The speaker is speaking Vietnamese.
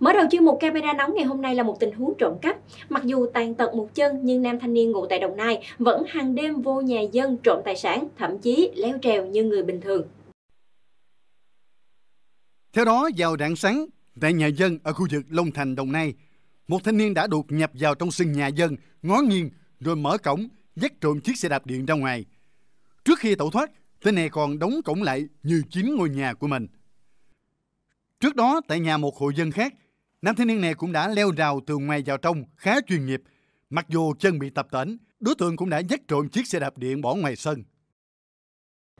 Mở đầu chuyên mục camera nóng ngày hôm nay là một tình huống trộm cắp. Mặc dù tàn tật một chân nhưng nam thanh niên ngụ tại Đồng Nai vẫn hàng đêm vô nhà dân trộm tài sản, thậm chí leo trèo như người bình thường. Theo đó, vào rạng sáng, tại nhà dân ở khu vực Long Thành, Đồng Nai, một thanh niên đã đột nhập vào trong sân nhà dân, ngó nghiêng rồi mở cổng, dắt trộm chiếc xe đạp điện ra ngoài. Trước khi tẩu thoát, tên này còn đóng cổng lại như chính ngôi nhà của mình. Trước đó, tại nhà một hộ dân khác, Nam thanh niên này cũng đã leo rào từ ngoài vào trong khá chuyên nghiệp. Mặc dù chân bị tập tễnh, đối tượng cũng đã dắt trộm chiếc xe đạp điện bỏ ngoài sân.